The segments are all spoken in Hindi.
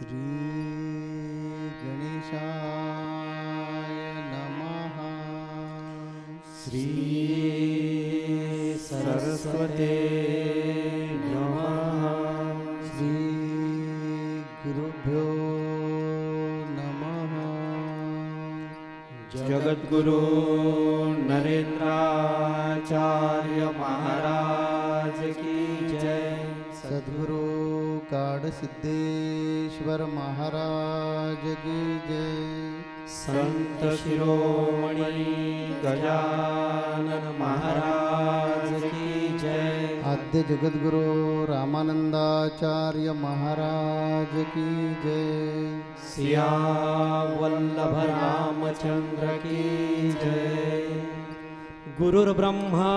श्रीगणेशाय नमः श्री सरस्वते नमः श्रीगुरुभ्यो नमः जगद्गुरु नरेन्द्राचार्य महाराज की जय सद्गुरु आड़ सिद्धेश्वर महाराज की जय संत शिरोमणि गजानन महाराज की जय आद्य जगदगुरु रामानंदाचार्य महाराज की जय सिया वल्लभ रामचंद्र की जय गुरुर्ब्रह्मा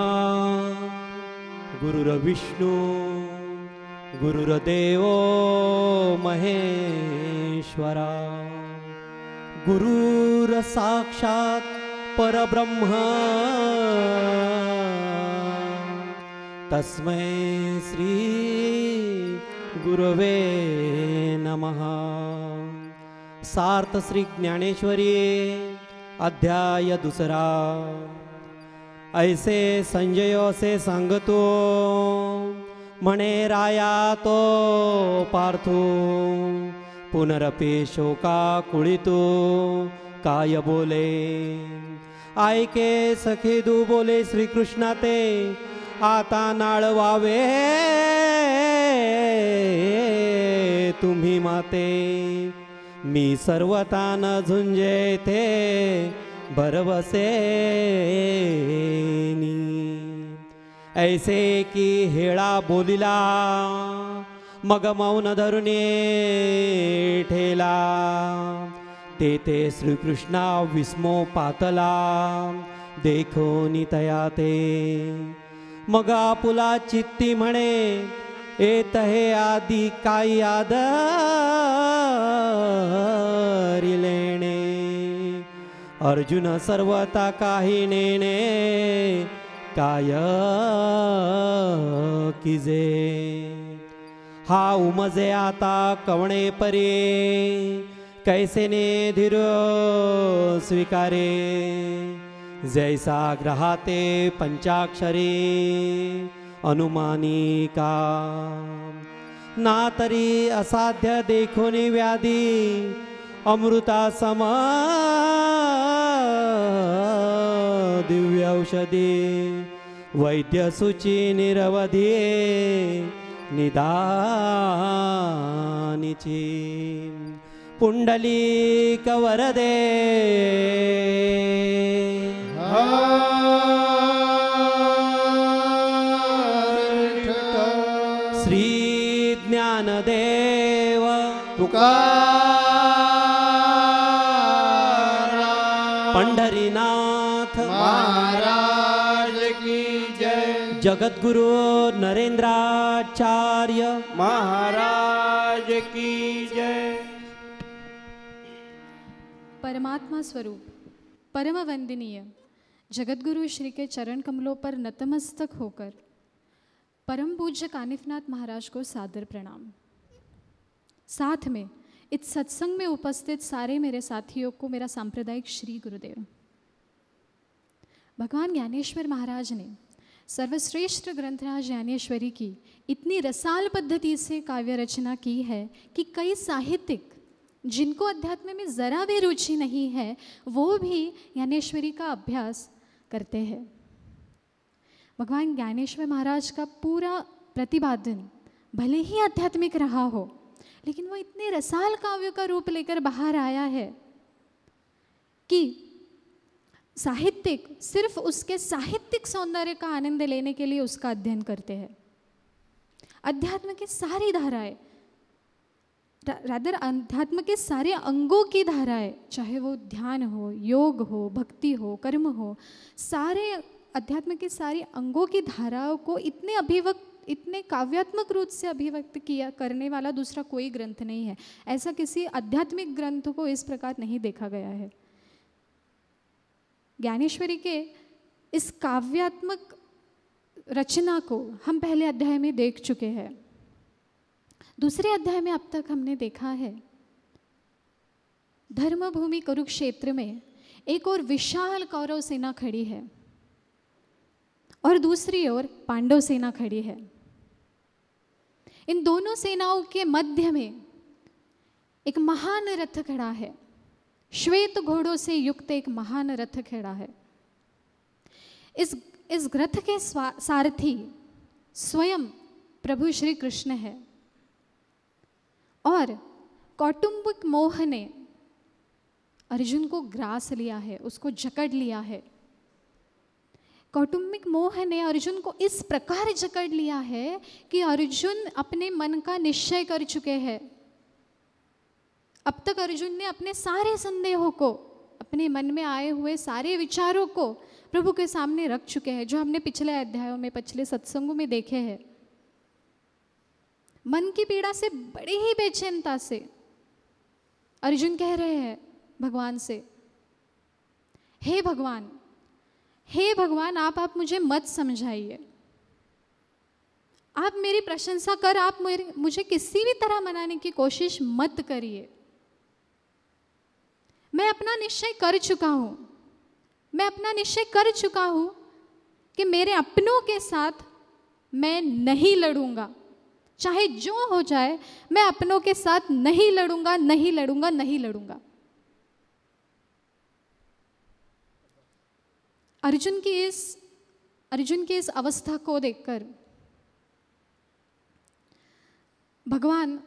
गुरुर्विष्णु गुरुर्देवो महेश्वरा गुरुरसाक्षात् परब्रह्मा तस्मै श्री गुरवे नमः सार्थ श्री ज्ञानेश्वरी अध्याय दुसरा ऐसे संजय से सांगतो म्हणे राया तो पार्थू पुनरपी शोका तू काय बोले के सखी दू बोले श्रीकृष्णा ते आता नाळवावे तुम्ही माते मी सर्वतान झुंजे ते भरवसे ऐसे की हेळा बोलिला मग मौन धरुणे ठेला तेथे श्रीकृष्णा विस्मो पातला देखो तया ते मग आपुला चित्ती म्हणे येत हे आधी काय आदरी लेणे अर्जुन सर्वता काही नेणे काय किजे हा उमजे आता कवणे परे कैसेने धीर स्वीकारे जैसा ग्रहाते पंचाक्षरी अनुमानी का ना तरी असाध्य देखून व्याधी अमृता सम दिव्य औषधी शुचि निरवधि निदानिची पुण्डलीकवरदे श्रीज्ञानदेव तुका जगतगुरु नरेंद्राचार्य महाराज की जय परमात्मा स्वरूप परम वंदनीय जगतगुरु श्री के चरण कमलों पर नतमस्तक होकर परम पूज्य कानिफनाथ महाराज को सादर प्रणाम साथ में इस सत्संग में उपस्थित सारे मेरे साथियों को मेरा सांप्रदायिक श्री गुरुदेव भगवान ज्ञानेश्वर महाराज ने सर्वश्रेष्ठ ग्रंथराज ज्ञानेश्वरी की इतनी रसाल पद्धति से काव्य रचना की है कि कई साहित्यिक जिनको अध्यात्म में ज़रा भी रुचि नहीं है वो भी ज्ञानेश्वरी का अभ्यास करते हैं भगवान ज्ञानेश्वर महाराज का पूरा प्रतिपादन भले ही आध्यात्मिक रहा हो लेकिन वो इतने रसाल काव्य का रूप लेकर बाहर आया है कि साहित्यिक सिर्फ उसके साहित्यिक सौंदर्य का आनंद लेने के लिए उसका अध्ययन करते हैं अध्यात्म की सारी धाराएं राधर अध्यात्म के सारे अंगों की धाराएं चाहे वो ध्यान हो योग हो भक्ति हो कर्म हो सारे अध्यात्म के सारे अंगों की धाराओं को इतने अभिव्यक्त इतने काव्यात्मक रूप से अभिव्यक्त किया करने वाला दूसरा कोई ग्रंथ नहीं है ऐसा किसी आध्यात्मिक ग्रंथ को इस प्रकार नहीं देखा गया है ज्ञानेश्वरी के इस काव्यात्मक रचना को हम पहले अध्याय में देख चुके हैं दूसरे अध्याय में अब तक हमने देखा है धर्मभूमि कुरुक्षेत्र में एक और विशाल कौरव सेना खड़ी है और दूसरी ओर पांडव सेना खड़ी है इन दोनों सेनाओं के मध्य में एक महान रथ खड़ा है श्वेत घोड़ों से युक्त एक महान रथ खेड़ा है इस इस रथ के सारथी स्वयं प्रभु श्री कृष्ण है और कौटुंबिक मोह ने अर्जुन को ग्रास लिया है उसको जकड़ लिया है कौटुंबिक मोह ने अर्जुन को इस प्रकार जकड़ लिया है कि अर्जुन अपने मन का निश्चय कर चुके हैं अब तक अर्जुन ने अपने सारे संदेहों को अपने मन में आए हुए सारे विचारों को प्रभु के सामने रख चुके हैं जो हमने पिछले अध्यायों में पिछले सत्संगों में देखे हैं मन की पीड़ा से बड़ी ही बेचैनता से अर्जुन कह रहे हैं भगवान से हे भगवान हे भगवान आप आप मुझे मत समझाइए आप मेरी प्रशंसा कर आप मेरे मुझे किसी भी तरह मनाने की कोशिश मत करिए मैं अपना निश्चय कर चुका हूँ मैं अपना निश्चय कर चुका हूँ कि मेरे अपनों के साथ मैं नहीं लड़ूंगा चाहे जो हो जाए मैं अपनों के साथ नहीं लड़ूंगा नहीं लड़ूंगा नहीं लड़ूंगा अर्जुन की इस अर्जुन की इस अवस्था को देखकर भगवान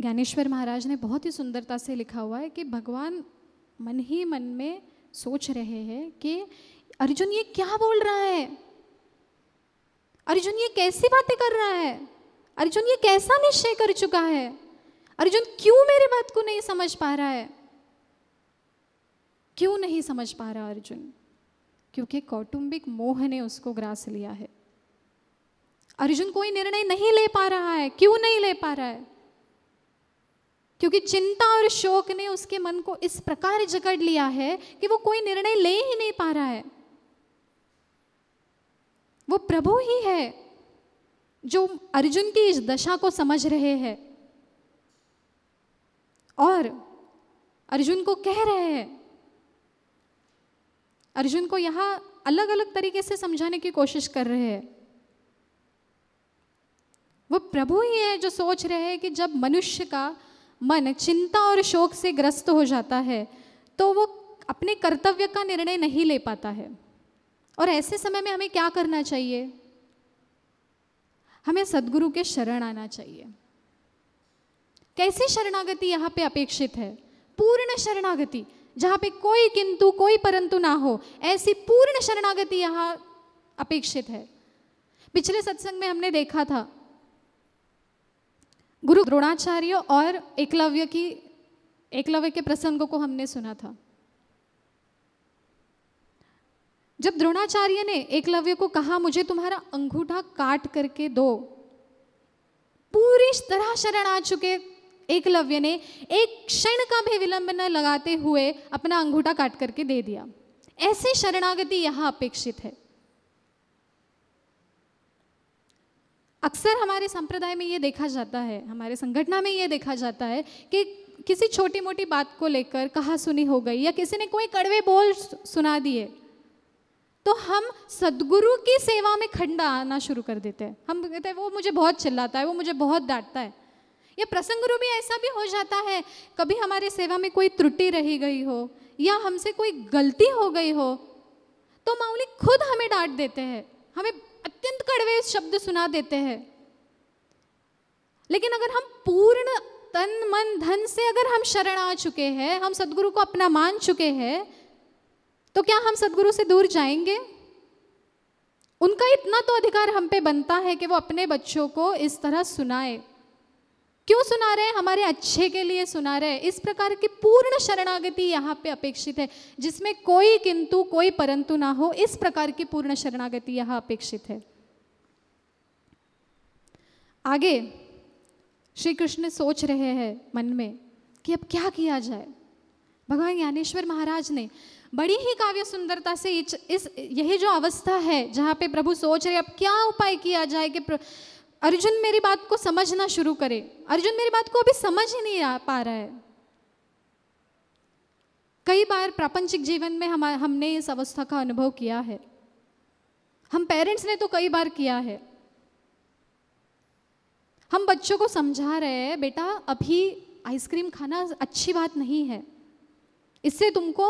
ज्ञानेश्वर महाराज ने बहुत ही सुंदरता से लिखा हुआ है कि भगवान मन ही मन में सोच रहे हैं कि अर्जुन ये क्या बोल रहा है अर्जुन ये कैसी बातें कर रहा है अर्जुन ये कैसा निश्चय कर चुका है अर्जुन क्यों मेरी बात को नहीं समझ पा रहा है क्यों नहीं समझ पा रहा अर्जुन क्योंकि कौटुंबिक मोह ने उसको ग्रास लिया है अर्जुन कोई निर्णय नहीं ले पा रहा है क्यों नहीं ले पा रहा है क्योंकि चिंता और शोक ने उसके मन को इस प्रकार जकड़ लिया है कि वो कोई निर्णय ले ही नहीं पा रहा है वो प्रभु ही है जो अर्जुन की इस दशा को समझ रहे हैं और अर्जुन को कह रहे हैं अर्जुन को यहां अलग अलग तरीके से समझाने की कोशिश कर रहे हैं वो प्रभु ही है जो सोच रहे हैं कि जब मनुष्य का मन चिंता और शोक से ग्रस्त हो जाता है तो वो अपने कर्तव्य का निर्णय नहीं ले पाता है और ऐसे समय में हमें क्या करना चाहिए हमें सदगुरु के शरण आना चाहिए कैसी शरणागति यहाँ पे अपेक्षित है पूर्ण शरणागति जहाँ पे कोई किंतु कोई परंतु ना हो ऐसी पूर्ण शरणागति यहाँ अपेक्षित है पिछले सत्संग में हमने देखा था गुरु द्रोणाचार्य और एकलव्य की एकलव्य के प्रसंगों को हमने सुना था जब द्रोणाचार्य ने एकलव्य को कहा मुझे तुम्हारा अंगूठा काट करके दो पूरी तरह शरण आ चुके एकलव्य ने एक क्षण का भी विलंब न लगाते हुए अपना अंगूठा काट करके दे दिया ऐसी शरणागति यहां अपेक्षित है अक्सर हमारे संप्रदाय में ये देखा जाता है हमारे संगठना में ये देखा जाता है कि किसी छोटी मोटी बात को लेकर कहा सुनी हो गई या किसी ने कोई कड़वे बोल सुना दिए तो हम सदगुरु की सेवा में खंडा आना शुरू कर देते हैं हम कहते हैं वो मुझे बहुत चिल्लाता है वो मुझे बहुत डांटता है या प्रसंग गुरु भी ऐसा भी हो जाता है कभी हमारे सेवा में कोई त्रुटि रही गई हो या हमसे कोई गलती हो गई हो तो माउली खुद हमें डांट देते हैं हमें अत्यंत कड़वे शब्द सुना देते हैं लेकिन अगर हम पूर्ण तन मन धन से अगर हम शरण आ चुके हैं हम सदगुरु को अपना मान चुके हैं तो क्या हम सदगुरु से दूर जाएंगे उनका इतना तो अधिकार हम पे बनता है कि वो अपने बच्चों को इस तरह सुनाए क्यों सुना रहे हैं हमारे अच्छे के लिए सुना रहे हैं इस प्रकार की पूर्ण शरणागति यहाँ पे अपेक्षित है जिसमें कोई किंतु कोई परंतु ना हो इस प्रकार की पूर्ण शरणागति यहाँ अपेक्षित है आगे श्री कृष्ण सोच रहे हैं मन में कि अब क्या किया जाए भगवान ज्ञानेश्वर महाराज ने बड़ी ही काव्य सुंदरता से इस यही जो अवस्था है जहाँ पे प्रभु सोच रहे अब क्या उपाय किया जाए कि प्र... अर्जुन मेरी बात को समझना शुरू करे अर्जुन मेरी बात को अभी समझ ही नहीं आ पा रहा है कई बार प्रापंचिक जीवन में हम हमने इस अवस्था का अनुभव किया है हम पेरेंट्स ने तो कई बार किया है हम बच्चों को समझा रहे हैं बेटा अभी आइसक्रीम खाना अच्छी बात नहीं है इससे तुमको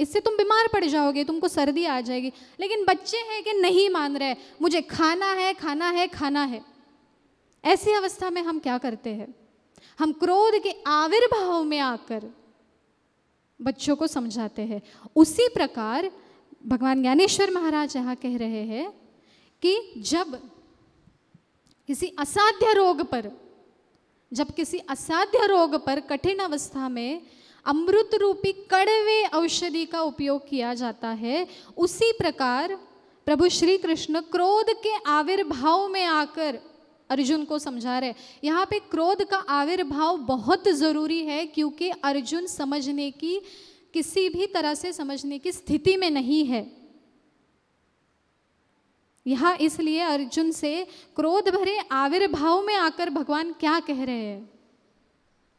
इससे तुम बीमार पड़ जाओगे तुमको सर्दी आ जाएगी लेकिन बच्चे हैं कि नहीं मान रहे मुझे खाना है खाना है खाना है ऐसी अवस्था में हम क्या करते हैं हम क्रोध के आविर्भाव में आकर बच्चों को समझाते हैं उसी प्रकार भगवान ज्ञानेश्वर महाराज यहाँ कह रहे हैं कि जब किसी असाध्य रोग पर जब किसी असाध्य रोग पर कठिन अवस्था में अमृत रूपी कड़वे औषधि का उपयोग किया जाता है उसी प्रकार प्रभु श्री कृष्ण क्रोध के आविर्भाव में आकर अर्जुन को समझा रहे यहाँ पे क्रोध का आविर्भाव बहुत ज़रूरी है क्योंकि अर्जुन समझने की किसी भी तरह से समझने की स्थिति में नहीं है यह इसलिए अर्जुन से क्रोध भरे आविर्भाव में आकर भगवान क्या कह रहे हैं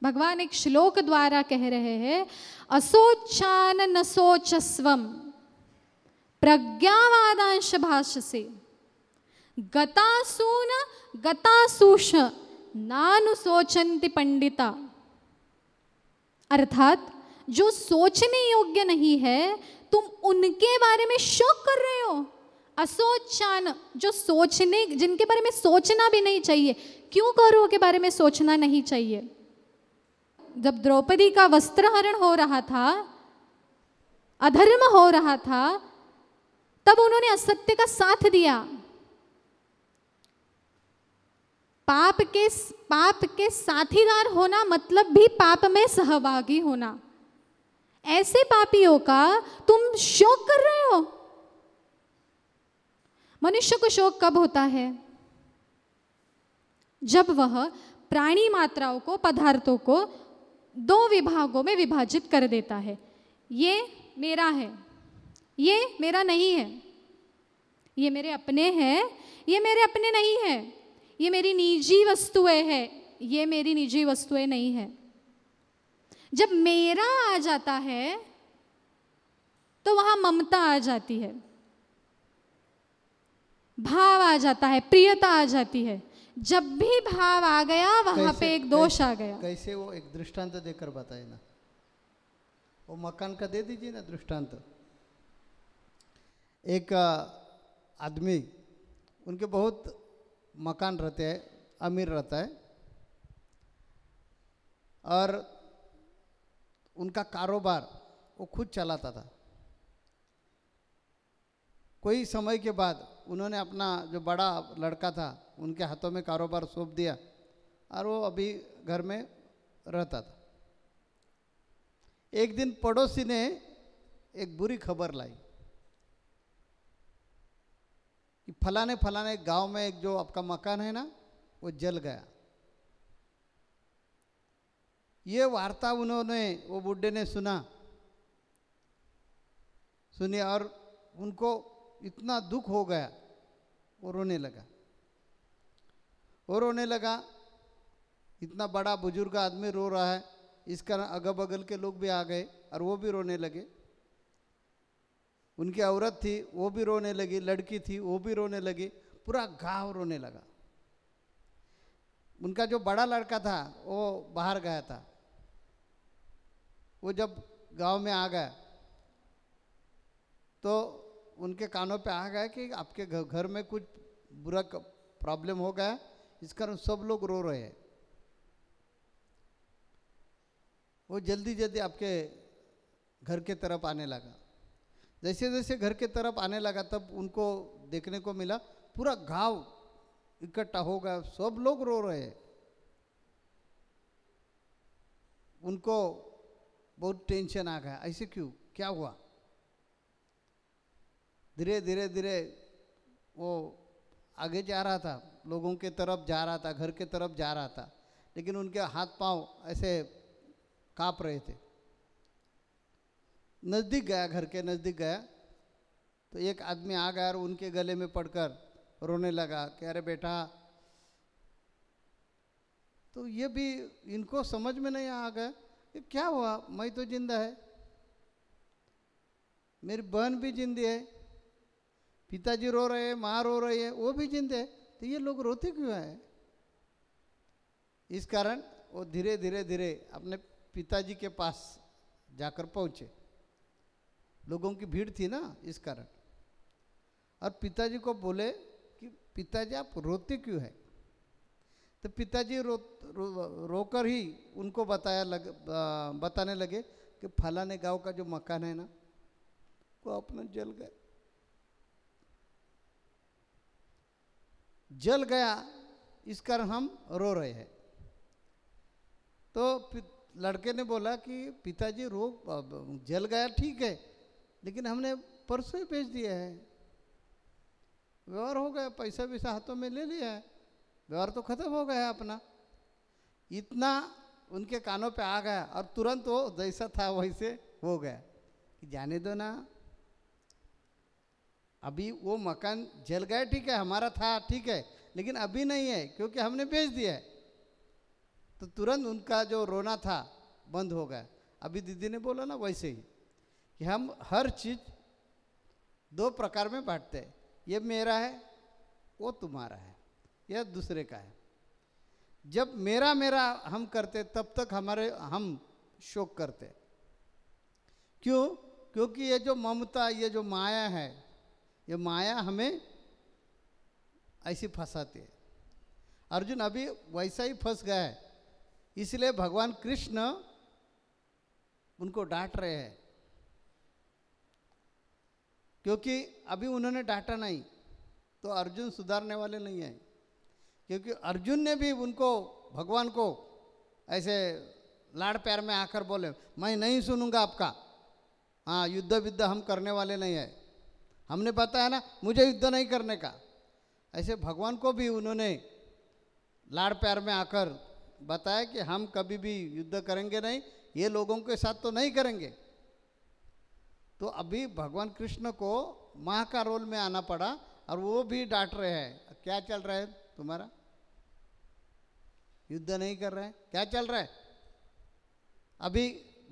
भगवान एक श्लोक द्वारा कह रहे हैं असोचान न सोचस्वम प्रज्ञावादांश भाष से गतासून गतासूष नानु पंडिता अर्थात जो सोचने योग्य नहीं है तुम उनके बारे में शोक कर रहे हो असोचान जो सोचने जिनके बारे में सोचना भी नहीं चाहिए क्यों करो के बारे में सोचना नहीं चाहिए जब द्रौपदी का वस्त्रहरण हो रहा था अधर्म हो रहा था तब उन्होंने असत्य का साथ दिया पाप के पाप के साथीदार होना मतलब भी पाप में सहभागी होना ऐसे पापियों का तुम शोक कर रहे हो मनुष्य को शोक कब होता है जब वह प्राणी मात्राओं को पदार्थों को दो विभागों में विभाजित कर देता है ये मेरा है ये मेरा नहीं है ये मेरे अपने हैं ये मेरे अपने नहीं है ये मेरी निजी वस्तुएं हैं ये मेरी निजी वस्तुएं नहीं है जब मेरा आ जाता है तो वहां ममता आ जाती है भाव आ जाता है प्रियता आ जाती है जब भी भाव आ गया वहां पे एक दोष आ गया कैसे वो एक दृष्टांत देकर बताए ना वो मकान का दे दीजिए ना दृष्टांत एक आदमी उनके बहुत मकान रहते हैं अमीर रहता है और उनका कारोबार वो खुद चलाता था कोई समय के बाद उन्होंने अपना जो बड़ा लड़का था उनके हाथों में कारोबार सौंप दिया और वो अभी घर में रहता था एक दिन पड़ोसी ने एक बुरी खबर लाई कि फलाने फलाने गांव में एक जो आपका मकान है ना वो जल गया ये वार्ता उन्होंने वो बुढ़े ने सुना सुनी और उनको इतना दुख हो गया वो रोने लगा वो रोने लगा इतना बड़ा बुजुर्ग आदमी रो रहा है इस कारण अगल बगल के लोग भी आ गए और वो भी रोने लगे उनकी औरत थी वो भी रोने लगी लड़की थी वो भी रोने लगी पूरा गांव रोने लगा उनका जो बड़ा लड़का था वो बाहर गया था वो जब गांव में आ गया तो उनके कानों पे आ गया कि आपके घर में कुछ बुरा प्रॉब्लम हो गया इस कारण सब लोग रो रहे हैं वो जल्दी जल्दी आपके घर के तरफ आने लगा जैसे जैसे घर के तरफ आने लगा तब उनको देखने को मिला पूरा गांव इकट्ठा हो गया सब लोग रो रहे हैं उनको बहुत टेंशन आ गया ऐसे क्यों क्या हुआ धीरे धीरे धीरे वो आगे जा रहा था लोगों के तरफ जा रहा था घर के तरफ जा रहा था लेकिन उनके हाथ पांव ऐसे काँप रहे थे नज़दीक गया घर के नज़दीक गया तो एक आदमी आ गया और उनके गले में पड़कर रोने लगा कि अरे बेटा तो ये भी इनको समझ में नहीं आ गया कि क्या हुआ मैं तो जिंदा है मेरी बहन भी जिंदी है पिताजी रो रहे हैं माँ रो रही है वो भी जिंदे है तो ये लोग रोते क्यों हैं इस कारण वो धीरे धीरे धीरे अपने पिताजी के पास जाकर पहुँचे लोगों की भीड़ थी ना इस कारण और पिताजी को बोले कि पिताजी आप रोते क्यों हैं तो पिताजी रो, रो रोकर ही उनको बताया लग बताने लगे कि फलाने गांव का जो मकान है ना वो अपना जल गए जल गया इस कारण हम रो रहे हैं तो लड़के ने बोला कि पिताजी रो जल गया ठीक है लेकिन हमने परसों ही बेच दिया है व्यवहार हो गया पैसा वैसा हाथों में ले लिया है व्यवहार तो खत्म हो गया है अपना इतना उनके कानों पे आ गया और तुरंत वो जैसा था वैसे हो गया कि जाने दो ना अभी वो मकान जल गया ठीक है हमारा था ठीक है लेकिन अभी नहीं है क्योंकि हमने बेच दिया है तो तुरंत उनका जो रोना था बंद हो गया अभी दीदी ने बोला ना वैसे ही कि हम हर चीज़ दो प्रकार में बांटते हैं ये मेरा है वो तुम्हारा है यह दूसरे का है जब मेरा मेरा हम करते तब तक हमारे हम शोक करते क्यों क्योंकि ये जो ममता ये जो माया है ये माया हमें ऐसी फंसाती है अर्जुन अभी वैसा ही फंस गया है इसलिए भगवान कृष्ण उनको डांट रहे हैं क्योंकि अभी उन्होंने डांटा नहीं तो अर्जुन सुधारने वाले नहीं हैं क्योंकि अर्जुन ने भी उनको भगवान को ऐसे लाड़ प्यार में आकर बोले मैं नहीं सुनूंगा आपका हाँ युद्ध विद्ध हम करने वाले नहीं है हमने बताया ना मुझे युद्ध नहीं करने का ऐसे भगवान को भी उन्होंने लाड़ प्यार में आकर बताया कि हम कभी भी युद्ध करेंगे नहीं ये लोगों के साथ तो नहीं करेंगे तो अभी भगवान कृष्ण को माँ का रोल में आना पड़ा और वो भी डांट रहे हैं क्या चल रहा है तुम्हारा युद्ध नहीं कर रहे हैं क्या चल रहा है अभी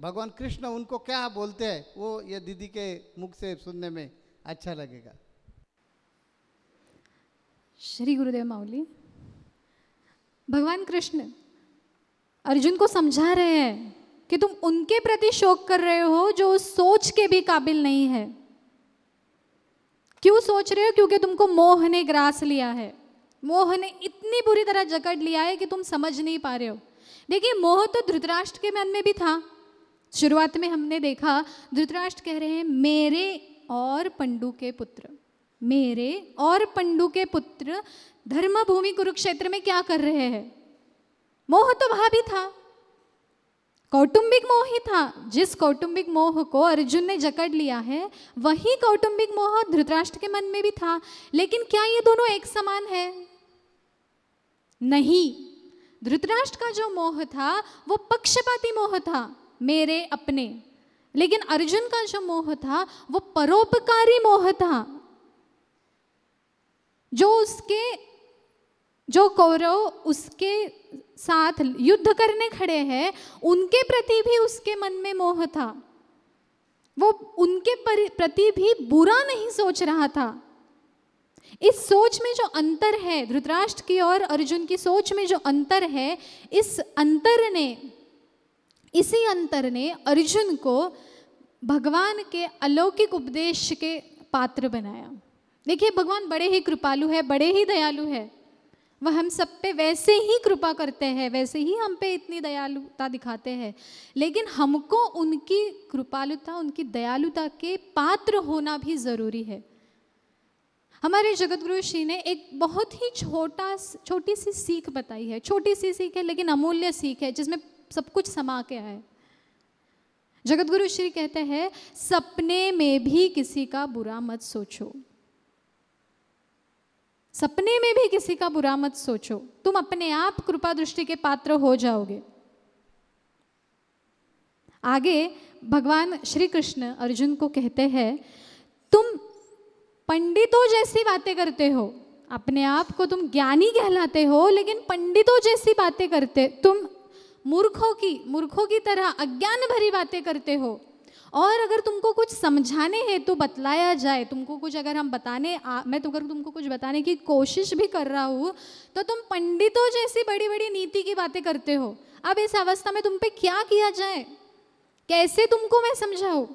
भगवान कृष्ण उनको क्या बोलते हैं वो ये दीदी के मुख से सुनने में अच्छा लगेगा श्री गुरुदेव माउली भगवान कृष्ण अर्जुन को समझा रहे हैं कि तुम उनके प्रति शोक कर रहे हो जो सोच के भी काबिल नहीं है क्यों सोच रहे हो क्योंकि तुमको मोह ने ग्रास लिया है मोह ने इतनी बुरी तरह जकड़ लिया है कि तुम समझ नहीं पा रहे हो देखिए मोह तो धृतराष्ट्र के मन में भी था शुरुआत में हमने देखा धृतराष्ट्र कह रहे हैं मेरे और पंडू के पुत्र मेरे और पंडू के पुत्र धर्मभूमि कुरुक्षेत्र में क्या कर रहे हैं मोह तो वहां भी था कौटुंबिक मोह ही था जिस कौटुंबिक मोह को अर्जुन ने जकड़ लिया है वही कौटुंबिक मोह धृतराष्ट्र के मन में भी था लेकिन क्या ये दोनों एक समान है नहीं धृतराष्ट्र का जो मोह था वो पक्षपाती मोह था मेरे अपने लेकिन अर्जुन का जो मोह था वो परोपकारी मोह था जो उसके जो कौरव उसके साथ युद्ध करने खड़े हैं उनके प्रति भी उसके मन में मोह था वो उनके प्रति भी बुरा नहीं सोच रहा था इस सोच में जो अंतर है धृतराष्ट्र की और अर्जुन की सोच में जो अंतर है इस अंतर ने इसी अंतर ने अर्जुन को भगवान के अलौकिक उपदेश के पात्र बनाया देखिए भगवान बड़े ही कृपालु है बड़े ही दयालु है वह हम सब पे वैसे ही कृपा करते हैं वैसे ही हम पे इतनी दयालुता दिखाते हैं लेकिन हमको उनकी कृपालुता उनकी दयालुता के पात्र होना भी ज़रूरी है हमारे जगतगुरु श्री ने एक बहुत ही छोटा छोटी सी सीख बताई है छोटी सी सीख है लेकिन अमूल्य सीख है जिसमें सब कुछ समा के आए जगत गुरु श्री कहते हैं सपने में भी किसी का बुरा मत सोचो सपने में भी किसी का बुरा मत सोचो तुम अपने आप कृपा दृष्टि के पात्र हो जाओगे आगे भगवान श्री कृष्ण अर्जुन को कहते हैं तुम पंडितों जैसी बातें करते हो अपने आप को तुम ज्ञानी कहलाते हो लेकिन पंडितों जैसी बातें करते तुम मूर्खों की मूर्खों की तरह अज्ञान भरी बातें करते हो और अगर तुमको कुछ समझाने हैं तो बतलाया जाए तुमको कुछ अगर हम बताने आ, मैं तो अगर तुमको कुछ बताने की कोशिश भी कर रहा हूँ तो तुम पंडितों जैसी बड़ी बड़ी नीति की बातें करते हो अब इस अवस्था में तुम पे क्या किया जाए कैसे तुमको मैं समझाऊँ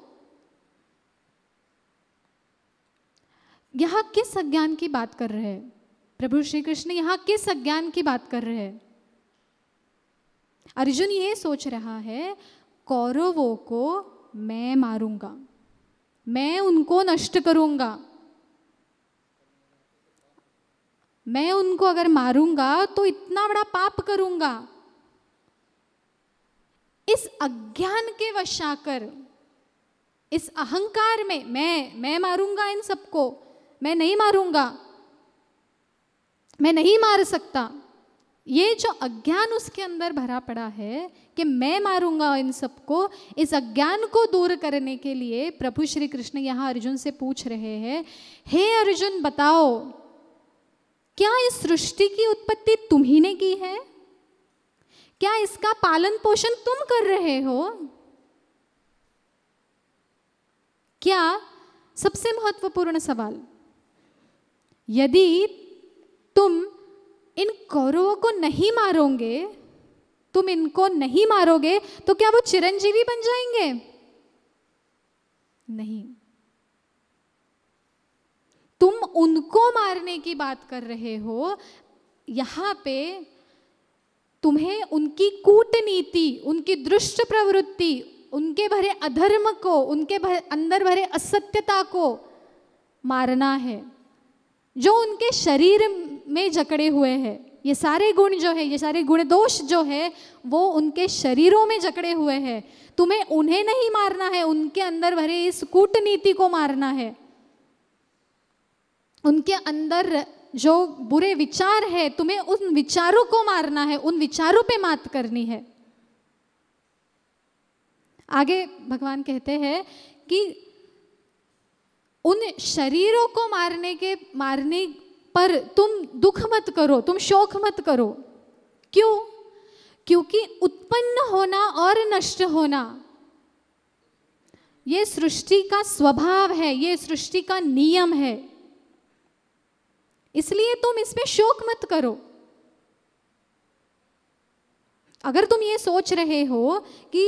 यहाँ किस अज्ञान की बात कर रहे हैं प्रभु श्री कृष्ण यहाँ किस अज्ञान की बात कर रहे हैं अर्जुन ये सोच रहा है कौरवों को मैं मारूंगा मैं उनको नष्ट करूंगा मैं उनको अगर मारूंगा तो इतना बड़ा पाप करूंगा इस अज्ञान के वशाकर इस अहंकार में मैं मैं मारूंगा इन सबको मैं नहीं मारूंगा मैं नहीं मार सकता ये जो अज्ञान उसके अंदर भरा पड़ा है कि मैं मारूंगा इन सबको इस अज्ञान को दूर करने के लिए प्रभु श्री कृष्ण यहाँ अर्जुन से पूछ रहे हैं हे अर्जुन बताओ क्या इस सृष्टि की उत्पत्ति ने की है क्या इसका पालन पोषण तुम कर रहे हो क्या सबसे महत्वपूर्ण सवाल यदि तुम इन कौरवों को नहीं मारोगे तुम इनको नहीं मारोगे तो क्या वो चिरंजीवी बन जाएंगे नहीं तुम उनको मारने की बात कर रहे हो यहां पे तुम्हें उनकी कूटनीति उनकी दृष्ट प्रवृत्ति उनके भरे अधर्म को उनके भर, अंदर भरे असत्यता को मारना है जो उनके शरीर में जकड़े हुए हैं ये सारे गुण जो है ये सारे गुण दोष जो है वो उनके शरीरों में जकड़े हुए हैं तुम्हें उन्हें नहीं मारना है उनके अंदर भरे इस कूटनीति को मारना है उनके अंदर जो बुरे विचार है तुम्हें उन विचारों को मारना है उन विचारों पे मात करनी है आगे भगवान कहते हैं कि उन शरीरों को मारने के मारने पर तुम दुख मत करो तुम शोक मत करो क्यों क्योंकि उत्पन्न होना और नष्ट होना यह सृष्टि का स्वभाव है यह सृष्टि का नियम है इसलिए तुम इसमें शोक मत करो अगर तुम ये सोच रहे हो कि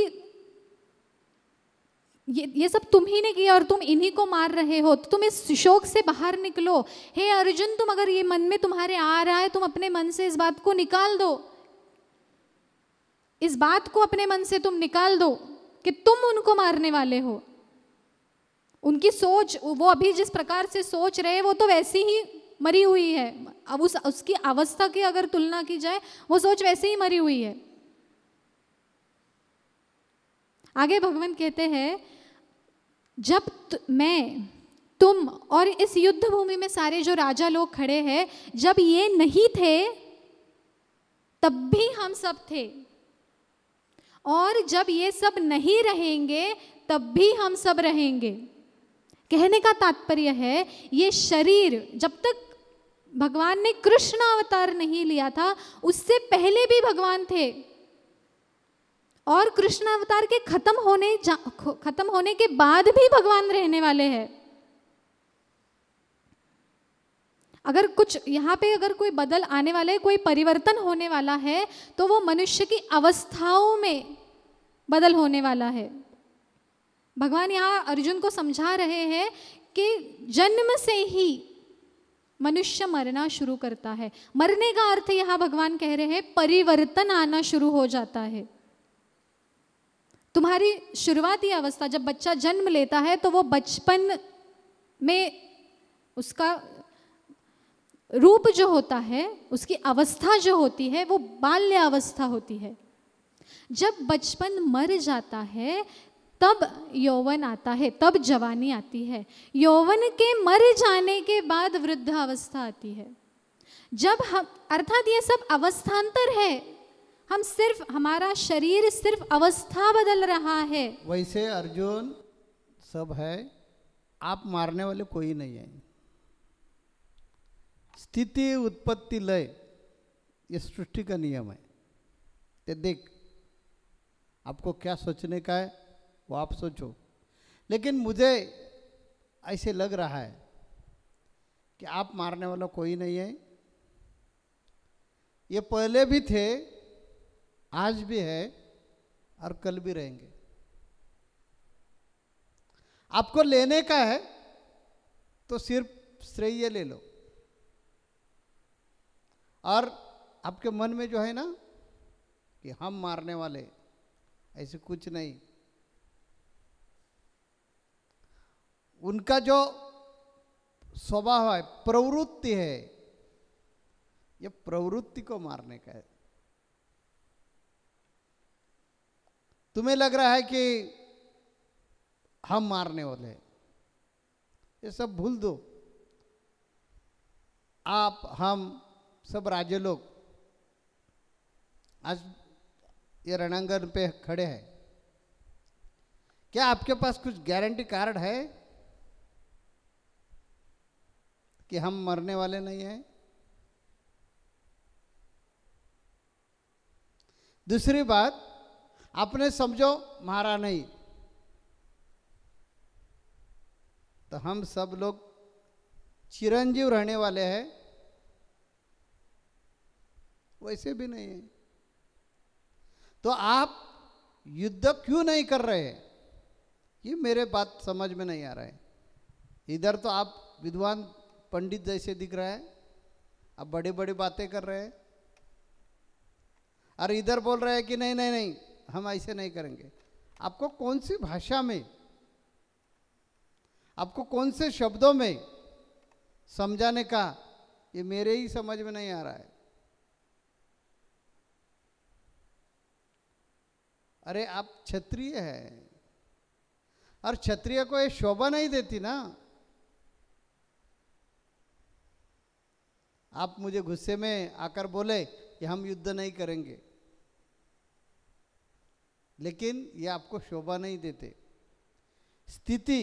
ये ये सब तुम ही ने किया और तुम इन्हीं को मार रहे हो तो तुम इस शोक से बाहर निकलो हे अर्जुन तुम अगर ये मन में तुम्हारे आ रहा है तुम अपने मन से इस बात को निकाल दो इस बात को अपने मन से तुम निकाल दो कि तुम उनको मारने वाले हो उनकी सोच वो अभी जिस प्रकार से सोच रहे वो तो वैसी ही मरी हुई है अब उस उसकी अवस्था की अगर तुलना की जाए वो सोच वैसे ही मरी हुई है आगे भगवान कहते हैं जब मैं तुम और इस युद्ध भूमि में सारे जो राजा लोग खड़े हैं जब ये नहीं थे तब भी हम सब थे और जब ये सब नहीं रहेंगे तब भी हम सब रहेंगे कहने का तात्पर्य है ये शरीर जब तक भगवान ने कृष्ण अवतार नहीं लिया था उससे पहले भी भगवान थे और कृष्ण अवतार के खत्म होने खत्म होने के बाद भी भगवान रहने वाले हैं अगर कुछ यहाँ पे अगर कोई बदल आने वाला है कोई परिवर्तन होने वाला है तो वो मनुष्य की अवस्थाओं में बदल होने वाला है भगवान यहाँ अर्जुन को समझा रहे हैं कि जन्म से ही मनुष्य मरना शुरू करता है मरने का अर्थ यहाँ भगवान कह रहे हैं परिवर्तन आना शुरू हो जाता है तुम्हारी शुरुआती अवस्था जब बच्चा जन्म लेता है तो वो बचपन में उसका रूप जो होता है उसकी अवस्था जो होती है वो बाल्यावस्था होती है जब बचपन मर जाता है तब यौवन आता है तब जवानी आती है यौवन के मर जाने के बाद वृद्धावस्था आती है जब हम अर्थात ये सब अवस्थांतर है हम सिर्फ हमारा शरीर सिर्फ अवस्था बदल रहा है वैसे अर्जुन सब है आप मारने वाले कोई नहीं है स्थिति उत्पत्ति लय ये सृष्टि का नियम है ये देख आपको क्या सोचने का है वो आप सोचो लेकिन मुझे ऐसे लग रहा है कि आप मारने वाला कोई नहीं है ये पहले भी थे आज भी है और कल भी रहेंगे आपको लेने का है तो सिर्फ श्रेय ले लो और आपके मन में जो है ना कि हम मारने वाले ऐसे कुछ नहीं उनका जो स्वभाव है प्रवृत्ति है यह प्रवृत्ति को मारने का है तुम्हें लग रहा है कि हम मारने वाले ये सब भूल दो आप हम सब राज्य लोग आज ये रणांगन पे खड़े हैं क्या आपके पास कुछ गारंटी कार्ड है कि हम मरने वाले नहीं हैं दूसरी बात आपने समझो मारा नहीं तो हम सब लोग चिरंजीव रहने वाले हैं वैसे भी नहीं है तो आप युद्ध क्यों नहीं कर रहे हैं ये मेरे बात समझ में नहीं आ रहा है इधर तो आप विद्वान पंडित जैसे दिख रहा है आप बड़े बड़े बातें कर रहे हैं और इधर बोल रहे हैं कि नहीं नहीं नहीं हम ऐसे नहीं करेंगे आपको कौन सी भाषा में आपको कौन से शब्दों में समझाने का ये मेरे ही समझ में नहीं आ रहा है अरे आप क्षत्रिय हैं और क्षत्रिय को ये शोभा नहीं देती ना आप मुझे गुस्से में आकर बोले कि हम युद्ध नहीं करेंगे लेकिन ये आपको शोभा नहीं देते स्थिति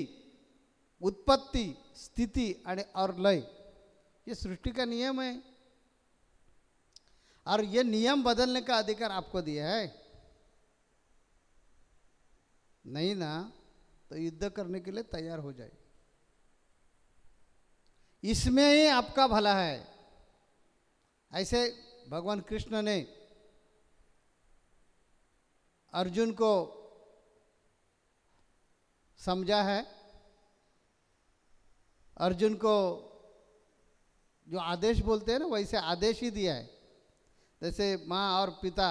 उत्पत्ति स्थिति और लय ये सृष्टि का नियम है और ये नियम बदलने का अधिकार आपको दिया है नहीं ना तो युद्ध करने के लिए तैयार हो जाए इसमें ही आपका भला है ऐसे भगवान कृष्ण ने अर्जुन को समझा है अर्जुन को जो आदेश बोलते हैं ना वैसे आदेश ही दिया है जैसे माँ और पिता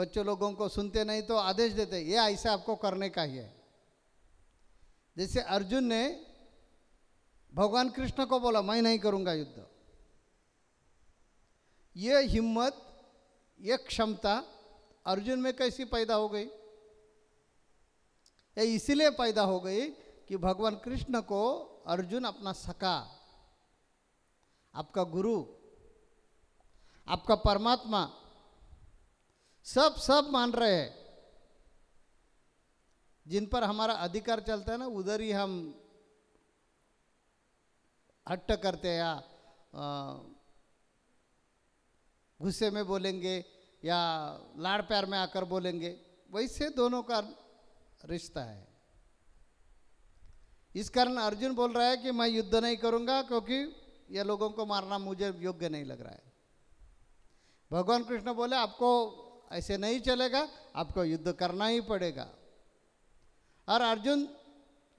बच्चों लोगों को सुनते नहीं तो आदेश देते ये ऐसा आपको करने का ही है जैसे अर्जुन ने भगवान कृष्ण को बोला मैं नहीं करूँगा युद्ध ये हिम्मत ये क्षमता अर्जुन में कैसी पैदा हो गई ये इसीलिए पैदा हो गई कि भगवान कृष्ण को अर्जुन अपना सका आपका गुरु आपका परमात्मा सब सब मान रहे हैं जिन पर हमारा अधिकार चलता है ना उधर ही हम हट्ट करते हैं या गुस्से में बोलेंगे या लाड़ प्यार में आकर बोलेंगे वैसे दोनों का रिश्ता है इस कारण अर्जुन बोल रहा है कि मैं युद्ध नहीं करूंगा क्योंकि ये लोगों को मारना मुझे योग्य नहीं लग रहा है भगवान कृष्ण बोले आपको ऐसे नहीं चलेगा आपको युद्ध करना ही पड़ेगा और अर्जुन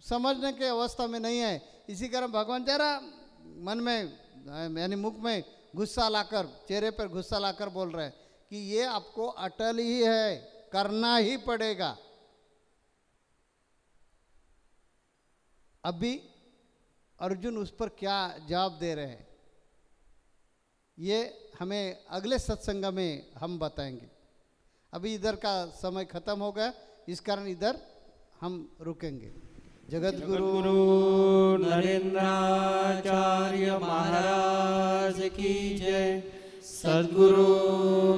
समझने के अवस्था में नहीं है इसी कारण भगवान जरा मन में यानी मुख में गुस्सा लाकर चेहरे पर गुस्सा लाकर बोल रहे हैं कि ये आपको अटल ही है करना ही पड़ेगा अभी अर्जुन उस पर क्या जवाब दे रहे हैं ये हमें अगले सत्संग में हम बताएंगे अभी इधर का समय खत्म हो गया इस कारण इधर हम रुकेंगे जगत गुरु नरेंद्राचार्य महाराज की जय सदगुरु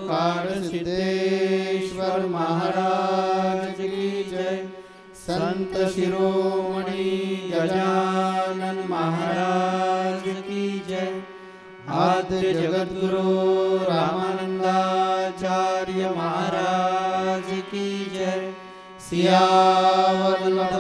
काल सिद्धेश्वर महाराज की जय संत शिरोमणि गजानन महाराज की जय आद्य जगदगुरु रामानंदाचार्य महाराज की जय सियावर सियावल्लभ